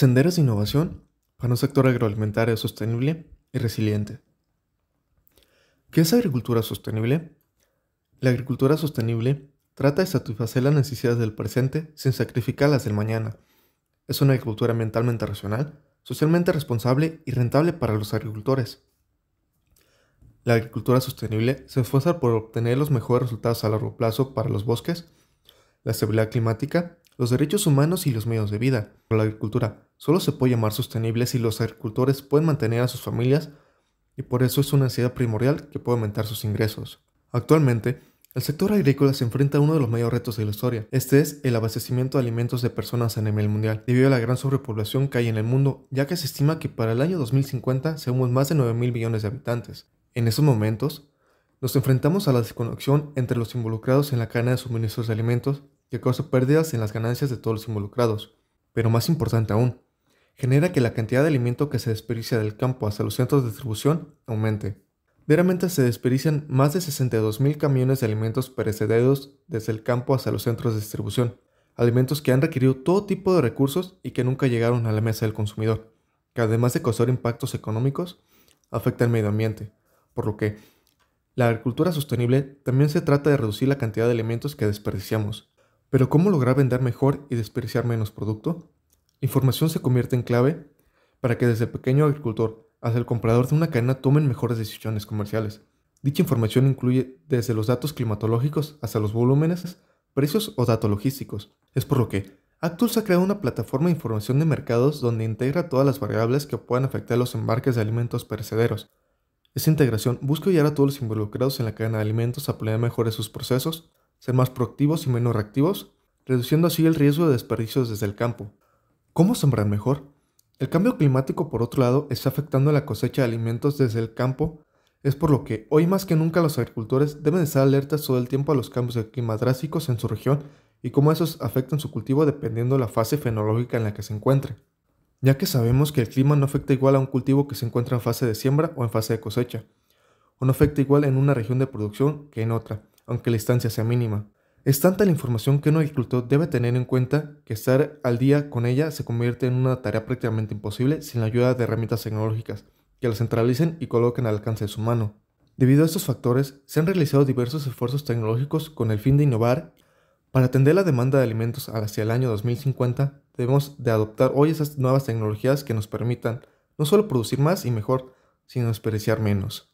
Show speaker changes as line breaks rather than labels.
Senderos de innovación para un sector agroalimentario sostenible y resiliente. ¿Qué es agricultura sostenible? La agricultura sostenible trata de satisfacer las necesidades del presente sin sacrificar las del mañana. Es una agricultura ambientalmente racional, socialmente responsable y rentable para los agricultores. La agricultura sostenible se esfuerza por obtener los mejores resultados a largo plazo para los bosques, la estabilidad climática, los derechos humanos y los medios de vida. La agricultura solo se puede llamar sostenible si los agricultores pueden mantener a sus familias y por eso es una necesidad primordial que puede aumentar sus ingresos. Actualmente, el sector agrícola se enfrenta a uno de los mayores retos de la historia. Este es el abastecimiento de alimentos de personas en el mundial, debido a la gran sobrepoblación que hay en el mundo, ya que se estima que para el año 2050 seamos más de 9 mil millones de habitantes. En esos momentos, nos enfrentamos a la desconexión entre los involucrados en la cadena de suministros de alimentos, que causa pérdidas en las ganancias de todos los involucrados. Pero más importante aún, genera que la cantidad de alimento que se desperdicia del campo hasta los centros de distribución aumente. Diariamente se desperdician más de 62.000 camiones de alimentos perecederos desde el campo hasta los centros de distribución, alimentos que han requerido todo tipo de recursos y que nunca llegaron a la mesa del consumidor, que además de causar impactos económicos, afecta al medio ambiente, por lo que la agricultura sostenible también se trata de reducir la cantidad de alimentos que desperdiciamos. Pero ¿cómo lograr vender mejor y desperdiciar menos producto? información se convierte en clave para que desde el pequeño agricultor hasta el comprador de una cadena tomen mejores decisiones comerciales. Dicha información incluye desde los datos climatológicos hasta los volúmenes, precios o datos logísticos. Es por lo que Actools ha creado una plataforma de información de mercados donde integra todas las variables que puedan afectar los embarques de alimentos perecederos. Esta integración busca ayudar a todos los involucrados en la cadena de alimentos a planear mejor sus procesos, ser más proactivos y menos reactivos, reduciendo así el riesgo de desperdicios desde el campo. ¿Cómo sembrar mejor? El cambio climático, por otro lado, está afectando la cosecha de alimentos desde el campo, es por lo que hoy más que nunca los agricultores deben estar alertas todo el tiempo a los cambios de clima drásticos en su región y cómo esos afectan su cultivo dependiendo de la fase fenológica en la que se encuentre, ya que sabemos que el clima no afecta igual a un cultivo que se encuentra en fase de siembra o en fase de cosecha, o no afecta igual en una región de producción que en otra, aunque la distancia sea mínima. Es tanta la información que un agricultor debe tener en cuenta que estar al día con ella se convierte en una tarea prácticamente imposible sin la ayuda de herramientas tecnológicas que la centralicen y coloquen al alcance de su mano. Debido a estos factores, se han realizado diversos esfuerzos tecnológicos con el fin de innovar. Para atender la demanda de alimentos hacia el año 2050, debemos de adoptar hoy esas nuevas tecnologías que nos permitan no solo producir más y mejor, sino desperdiciar menos.